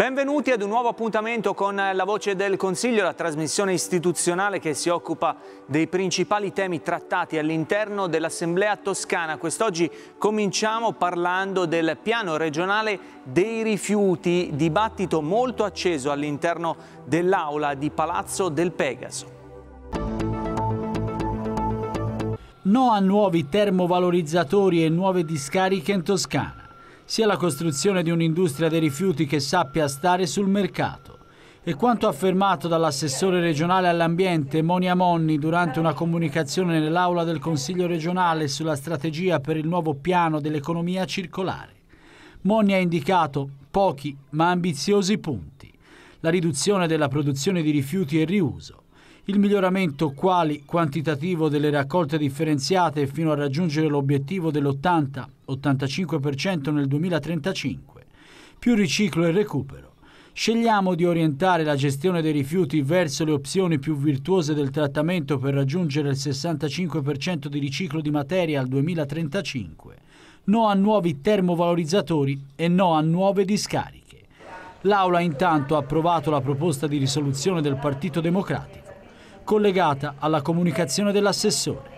Benvenuti ad un nuovo appuntamento con La Voce del Consiglio, la trasmissione istituzionale che si occupa dei principali temi trattati all'interno dell'Assemblea Toscana. Quest'oggi cominciamo parlando del piano regionale dei rifiuti, dibattito molto acceso all'interno dell'aula di Palazzo del Pegaso. No a nuovi termovalorizzatori e nuove discariche in Toscana sia la costruzione di un'industria dei rifiuti che sappia stare sul mercato. E quanto affermato dall'assessore regionale all'ambiente Monia Monni durante una comunicazione nell'aula del Consiglio regionale sulla strategia per il nuovo piano dell'economia circolare. Monni ha indicato pochi ma ambiziosi punti. La riduzione della produzione di rifiuti e riuso, il miglioramento quali quantitativo delle raccolte differenziate fino a raggiungere l'obiettivo dell'80-85% nel 2035, più riciclo e recupero. Scegliamo di orientare la gestione dei rifiuti verso le opzioni più virtuose del trattamento per raggiungere il 65% di riciclo di materia al 2035, no a nuovi termovalorizzatori e no a nuove discariche. L'Aula intanto ha approvato la proposta di risoluzione del Partito Democratico collegata alla comunicazione dell'assessore,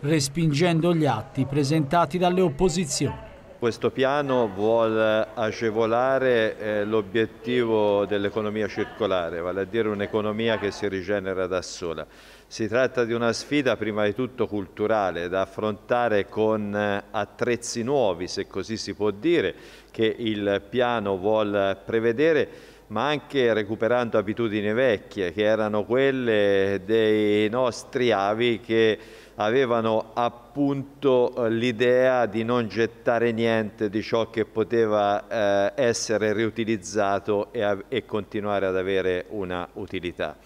respingendo gli atti presentati dalle opposizioni. Questo piano vuole agevolare eh, l'obiettivo dell'economia circolare, vale a dire un'economia che si rigenera da sola. Si tratta di una sfida prima di tutto culturale da affrontare con eh, attrezzi nuovi, se così si può dire, che il piano vuole prevedere ma anche recuperando abitudini vecchie che erano quelle dei nostri avi che avevano appunto eh, l'idea di non gettare niente di ciò che poteva eh, essere riutilizzato e, a, e, continuare ad avere una utilità.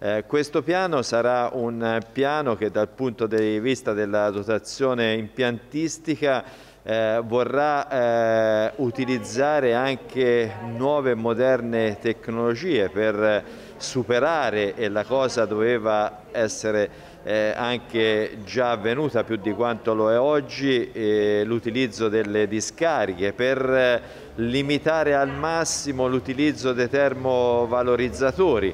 Eh, questo piano sarà un piano che dal punto di vista della dotazione impiantistica eh, vorrà eh, utilizzare anche nuove e moderne tecnologie per superare e la cosa doveva essere eh, anche già avvenuta più di quanto lo è oggi eh, l'utilizzo delle discariche per limitare al massimo l'utilizzo dei termovalorizzatori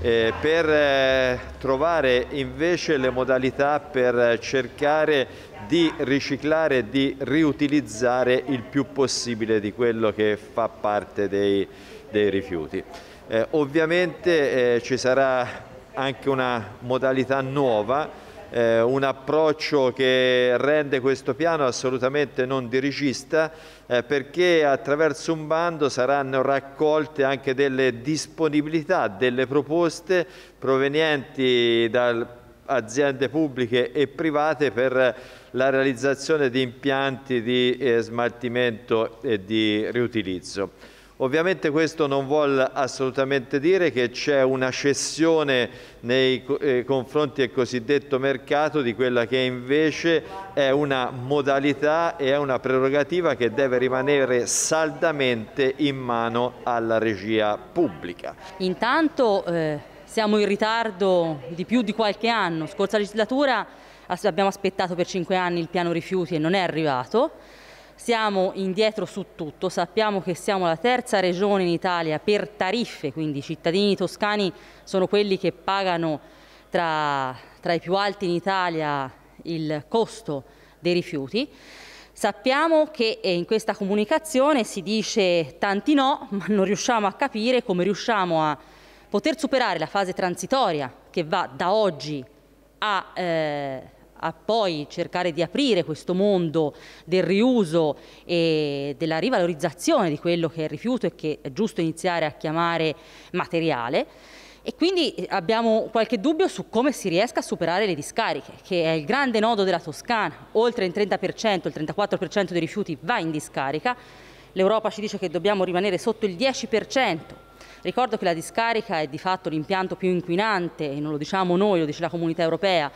eh, per eh, trovare invece le modalità per cercare di riciclare e di riutilizzare il più possibile di quello che fa parte dei, dei rifiuti. Eh, ovviamente eh, ci sarà anche una modalità nuova eh, un approccio che rende questo piano assolutamente non dirigista eh, perché attraverso un bando saranno raccolte anche delle disponibilità, delle proposte provenienti da aziende pubbliche e private per la realizzazione di impianti di eh, smaltimento e di riutilizzo. Ovviamente questo non vuol assolutamente dire che c'è una cessione nei eh, confronti del cosiddetto mercato di quella che invece è una modalità e è una prerogativa che deve rimanere saldamente in mano alla regia pubblica. Intanto eh, siamo in ritardo di più di qualche anno. Scorsa legislatura abbiamo aspettato per cinque anni il piano rifiuti e non è arrivato siamo indietro su tutto, sappiamo che siamo la terza regione in Italia per tariffe, quindi i cittadini toscani sono quelli che pagano tra, tra i più alti in Italia il costo dei rifiuti. Sappiamo che eh, in questa comunicazione si dice tanti no, ma non riusciamo a capire come riusciamo a poter superare la fase transitoria che va da oggi a, eh, a poi cercare di aprire questo mondo del riuso e della rivalorizzazione di quello che è il rifiuto e che è giusto iniziare a chiamare materiale. E quindi eh, abbiamo qualche dubbio su come si riesca a superare le discariche, che è il grande nodo della Toscana. Oltre il 30%, il 34% dei rifiuti va in discarica. L'Europa ci dice che dobbiamo rimanere sotto il 10%. Ricordo che la discarica è di fatto l'impianto più inquinante, e non lo diciamo noi, lo dice la comunità europea,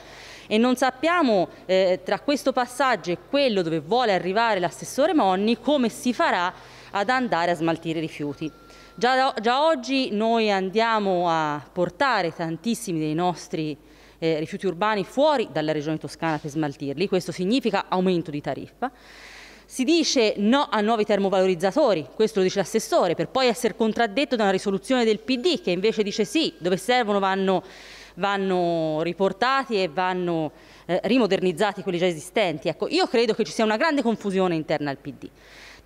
e non sappiamo eh, tra questo passaggio e quello dove vuole arrivare l'assessore Monni come si farà ad andare a smaltire i rifiuti. Già, già oggi noi andiamo a portare tantissimi dei nostri eh, rifiuti urbani fuori dalla regione toscana per smaltirli, questo significa aumento di tariffa. Si dice no a nuovi termovalorizzatori, questo lo dice l'assessore, per poi essere contraddetto da una risoluzione del PD che invece dice sì, dove servono vanno vanno riportati e vanno eh, rimodernizzati quelli già esistenti. Ecco, io credo che ci sia una grande confusione interna al PD.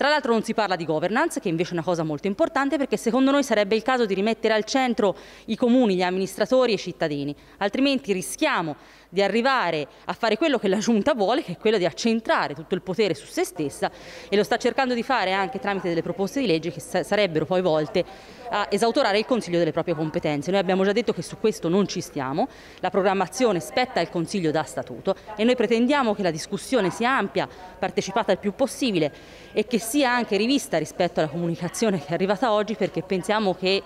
Tra l'altro non si parla di governance, che invece è una cosa molto importante perché secondo noi sarebbe il caso di rimettere al centro i comuni, gli amministratori e i cittadini, altrimenti rischiamo di arrivare a fare quello che la Giunta vuole, che è quello di accentrare tutto il potere su se stessa e lo sta cercando di fare anche tramite delle proposte di legge che sarebbero poi volte a esautorare il Consiglio delle proprie competenze. Noi abbiamo già detto che su questo non ci stiamo, la programmazione spetta al Consiglio da statuto e noi pretendiamo che la discussione sia ampia, partecipata il più possibile e che sia anche rivista rispetto alla comunicazione che è arrivata oggi perché pensiamo che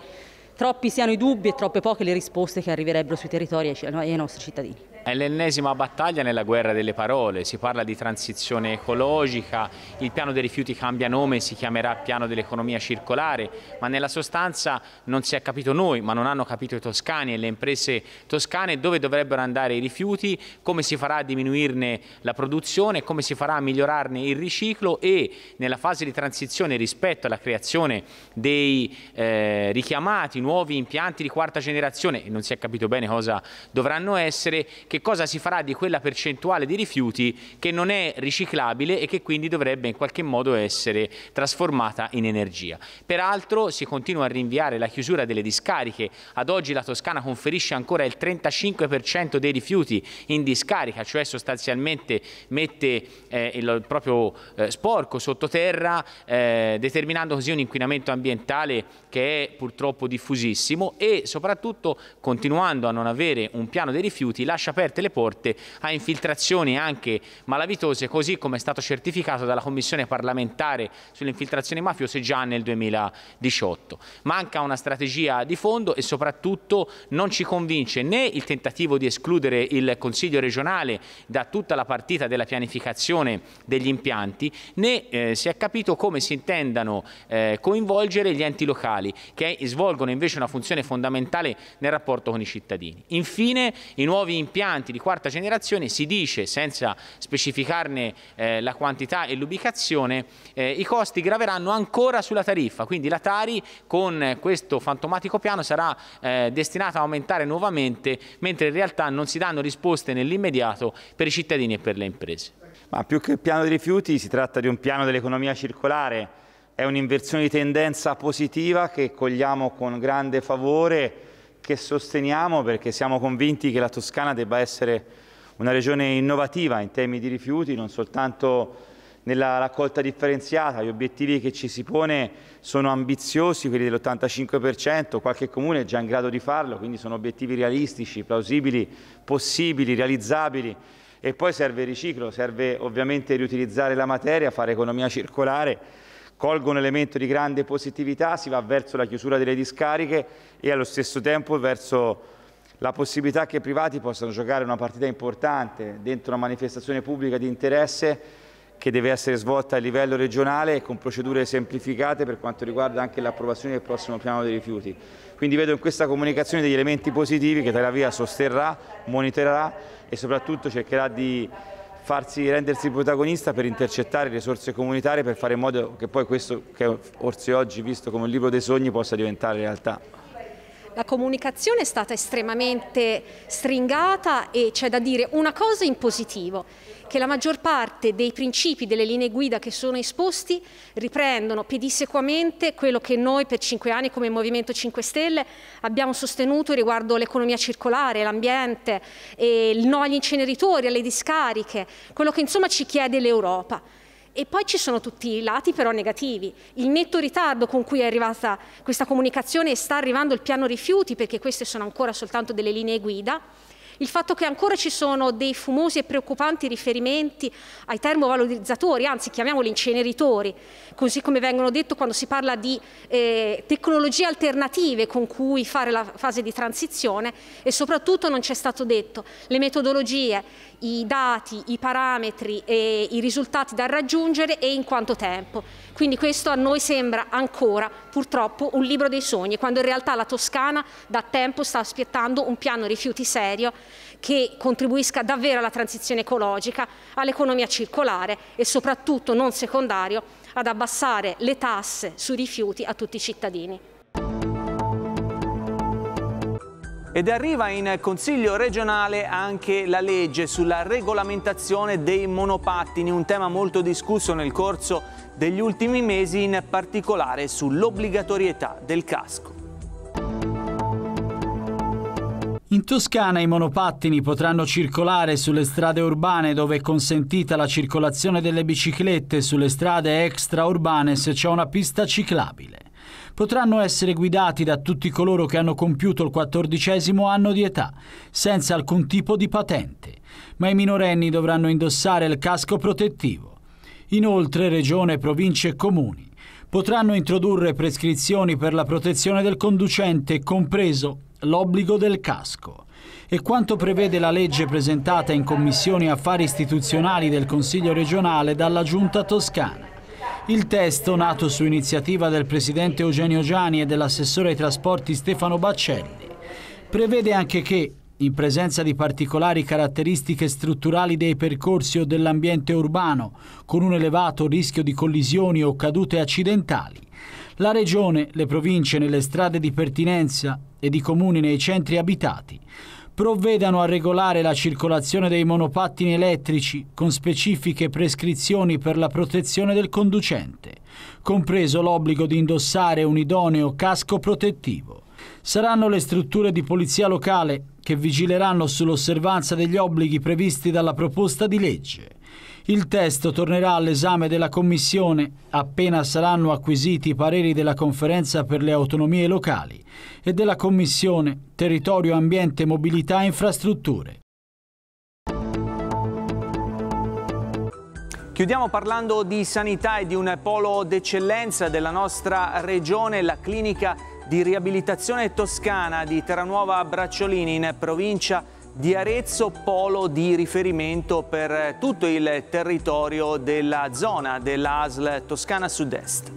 troppi siano i dubbi e troppe poche le risposte che arriverebbero sui territori e ai nostri cittadini. È l'ennesima battaglia nella guerra delle parole, si parla di transizione ecologica, il piano dei rifiuti cambia nome, e si chiamerà piano dell'economia circolare, ma nella sostanza non si è capito noi, ma non hanno capito i toscani e le imprese toscane dove dovrebbero andare i rifiuti, come si farà a diminuirne la produzione, come si farà a migliorarne il riciclo e nella fase di transizione rispetto alla creazione dei eh, richiamati nuovi impianti di quarta generazione, non si è capito bene cosa dovranno essere, che che cosa si farà di quella percentuale di rifiuti che non è riciclabile e che quindi dovrebbe in qualche modo essere trasformata in energia. Peraltro si continua a rinviare la chiusura delle discariche, ad oggi la Toscana conferisce ancora il 35% dei rifiuti in discarica, cioè sostanzialmente mette eh, il proprio eh, sporco sottoterra eh, determinando così un inquinamento ambientale che è purtroppo diffusissimo e soprattutto continuando a non avere un piano dei rifiuti lascia perdere aperte le porte a infiltrazioni anche malavitose, così come è stato certificato dalla Commissione parlamentare sulle infiltrazioni mafiose già nel 2018. Manca una strategia di fondo e soprattutto non ci convince né il tentativo di escludere il Consiglio regionale da tutta la partita della pianificazione degli impianti, né eh, si è capito come si intendano eh, coinvolgere gli enti locali che svolgono invece una funzione fondamentale nel rapporto con i cittadini. Infine i nuovi impianti impianti di quarta generazione si dice, senza specificarne eh, la quantità e l'ubicazione, eh, i costi graveranno ancora sulla tariffa, quindi la Tari con questo fantomatico piano sarà eh, destinata a aumentare nuovamente, mentre in realtà non si danno risposte nell'immediato per i cittadini e per le imprese. Ma più che piano dei rifiuti si tratta di un piano dell'economia circolare, è un'inversione di tendenza positiva che cogliamo con grande favore che sosteniamo perché siamo convinti che la Toscana debba essere una regione innovativa in temi di rifiuti, non soltanto nella raccolta differenziata, gli obiettivi che ci si pone sono ambiziosi, quelli dell'85%, qualche comune è già in grado di farlo, quindi sono obiettivi realistici, plausibili, possibili, realizzabili e poi serve il riciclo, serve ovviamente riutilizzare la materia, fare economia circolare colgo un elemento di grande positività, si va verso la chiusura delle discariche e allo stesso tempo verso la possibilità che i privati possano giocare una partita importante dentro una manifestazione pubblica di interesse che deve essere svolta a livello regionale e con procedure semplificate per quanto riguarda anche l'approvazione del prossimo piano dei rifiuti. Quindi vedo in questa comunicazione degli elementi positivi che Tel Aviv sosterrà, monitorerà e soprattutto cercherà di farsi rendersi protagonista per intercettare risorse comunitarie per fare in modo che poi questo che forse oggi visto come un libro dei sogni possa diventare realtà. La comunicazione è stata estremamente stringata e c'è da dire una cosa in positivo, che la maggior parte dei principi delle linee guida che sono esposti riprendono pedissequamente quello che noi per cinque anni come Movimento 5 Stelle abbiamo sostenuto riguardo l'economia circolare, l'ambiente, il no agli inceneritori, alle discariche, quello che insomma ci chiede l'Europa. E poi ci sono tutti i lati però negativi. Il netto ritardo con cui è arrivata questa comunicazione e sta arrivando il piano rifiuti, perché queste sono ancora soltanto delle linee guida, il fatto che ancora ci sono dei fumosi e preoccupanti riferimenti ai termovalorizzatori, anzi chiamiamoli inceneritori, così come vengono detto quando si parla di eh, tecnologie alternative con cui fare la fase di transizione e soprattutto non c'è stato detto le metodologie, i dati, i parametri e i risultati da raggiungere e in quanto tempo. Quindi questo a noi sembra ancora purtroppo un libro dei sogni, quando in realtà la Toscana da tempo sta aspettando un piano rifiuti serio che contribuisca davvero alla transizione ecologica, all'economia circolare e soprattutto non secondario ad abbassare le tasse sui rifiuti a tutti i cittadini. Ed arriva in Consiglio regionale anche la legge sulla regolamentazione dei monopattini, un tema molto discusso nel corso degli ultimi mesi, in particolare sull'obbligatorietà del casco. In Toscana i monopattini potranno circolare sulle strade urbane dove è consentita la circolazione delle biciclette, sulle strade extraurbane se c'è una pista ciclabile potranno essere guidati da tutti coloro che hanno compiuto il quattordicesimo anno di età, senza alcun tipo di patente, ma i minorenni dovranno indossare il casco protettivo. Inoltre regione, province e comuni potranno introdurre prescrizioni per la protezione del conducente, compreso l'obbligo del casco e quanto prevede la legge presentata in Commissione Affari Istituzionali del Consiglio regionale dalla Giunta toscana. Il testo, nato su iniziativa del presidente Eugenio Giani e dell'assessore ai trasporti Stefano Baccelli, prevede anche che, in presenza di particolari caratteristiche strutturali dei percorsi o dell'ambiente urbano, con un elevato rischio di collisioni o cadute accidentali, la Regione, le province nelle strade di pertinenza ed i comuni nei centri abitati provvedano a regolare la circolazione dei monopattini elettrici con specifiche prescrizioni per la protezione del conducente, compreso l'obbligo di indossare un idoneo casco protettivo. Saranno le strutture di polizia locale che vigileranno sull'osservanza degli obblighi previsti dalla proposta di legge. Il testo tornerà all'esame della Commissione appena saranno acquisiti i pareri della Conferenza per le autonomie locali e della Commissione Territorio, Ambiente, Mobilità e Infrastrutture. Chiudiamo parlando di sanità e di un polo d'eccellenza della nostra regione, la clinica di riabilitazione toscana di Terranuova Bracciolini in provincia di di Arezzo polo di riferimento per tutto il territorio della zona dell'ASL Toscana Sud-Est.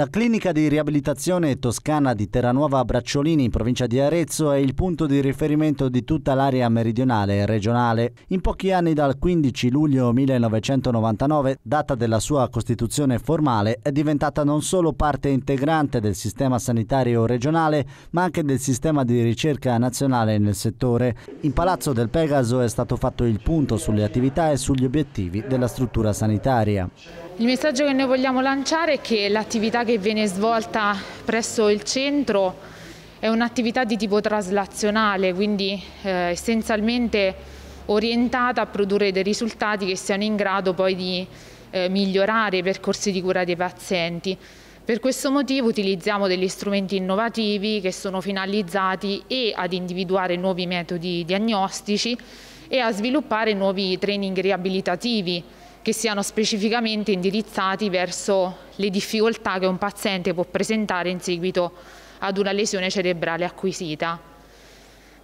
La clinica di riabilitazione toscana di Terranuova a Bracciolini in provincia di Arezzo è il punto di riferimento di tutta l'area meridionale e regionale. In pochi anni dal 15 luglio 1999, data della sua costituzione formale, è diventata non solo parte integrante del sistema sanitario regionale, ma anche del sistema di ricerca nazionale nel settore. In Palazzo del Pegaso è stato fatto il punto sulle attività e sugli obiettivi della struttura sanitaria. Il messaggio che noi vogliamo lanciare è che l'attività che viene svolta presso il centro è un'attività di tipo traslazionale, quindi eh, essenzialmente orientata a produrre dei risultati che siano in grado poi di eh, migliorare i percorsi di cura dei pazienti. Per questo motivo utilizziamo degli strumenti innovativi che sono finalizzati e ad individuare nuovi metodi diagnostici e a sviluppare nuovi training riabilitativi che siano specificamente indirizzati verso le difficoltà che un paziente può presentare in seguito ad una lesione cerebrale acquisita.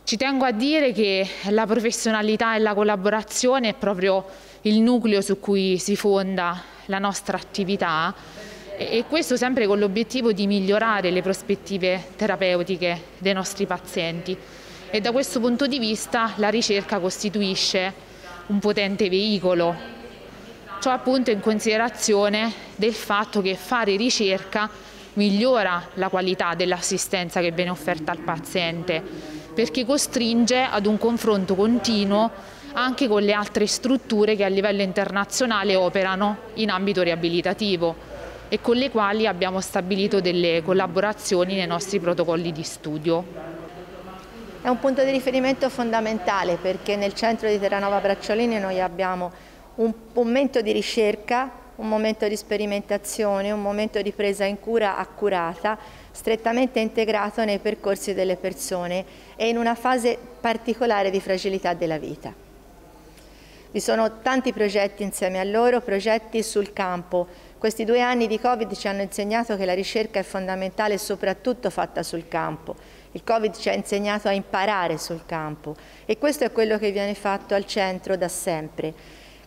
Ci tengo a dire che la professionalità e la collaborazione è proprio il nucleo su cui si fonda la nostra attività e questo sempre con l'obiettivo di migliorare le prospettive terapeutiche dei nostri pazienti e da questo punto di vista la ricerca costituisce un potente veicolo Ciò appunto in considerazione del fatto che fare ricerca migliora la qualità dell'assistenza che viene offerta al paziente perché costringe ad un confronto continuo anche con le altre strutture che a livello internazionale operano in ambito riabilitativo e con le quali abbiamo stabilito delle collaborazioni nei nostri protocolli di studio. È un punto di riferimento fondamentale perché nel centro di Terranova Bracciolini noi abbiamo un momento di ricerca, un momento di sperimentazione, un momento di presa in cura accurata, strettamente integrato nei percorsi delle persone e in una fase particolare di fragilità della vita. Vi sono tanti progetti insieme a loro, progetti sul campo. Questi due anni di Covid ci hanno insegnato che la ricerca è fondamentale soprattutto fatta sul campo. Il Covid ci ha insegnato a imparare sul campo e questo è quello che viene fatto al centro da sempre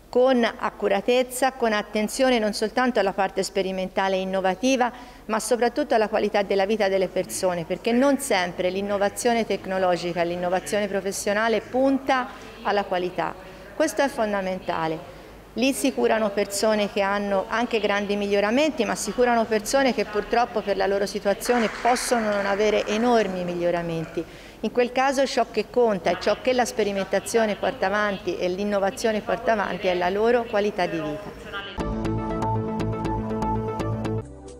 con accuratezza, con attenzione non soltanto alla parte sperimentale e innovativa, ma soprattutto alla qualità della vita delle persone, perché non sempre l'innovazione tecnologica, l'innovazione professionale punta alla qualità. Questo è fondamentale. Lì si curano persone che hanno anche grandi miglioramenti, ma si curano persone che purtroppo per la loro situazione possono non avere enormi miglioramenti. In quel caso ciò che conta e ciò che la sperimentazione porta avanti e l'innovazione porta avanti è la loro qualità di vita.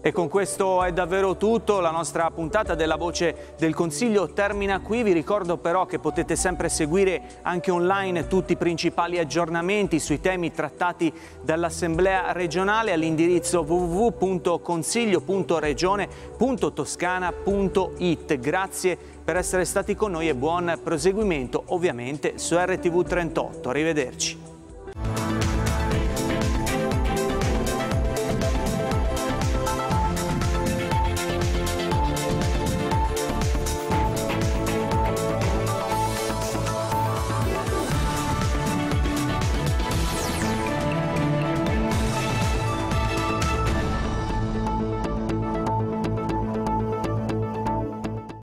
E con questo è davvero tutto, la nostra puntata della Voce del Consiglio termina qui, vi ricordo però che potete sempre seguire anche online tutti i principali aggiornamenti sui temi trattati dall'Assemblea regionale all'indirizzo www.consiglio.regione.toscana.it. Grazie per essere stati con noi e buon proseguimento ovviamente su RTV 38. Arrivederci.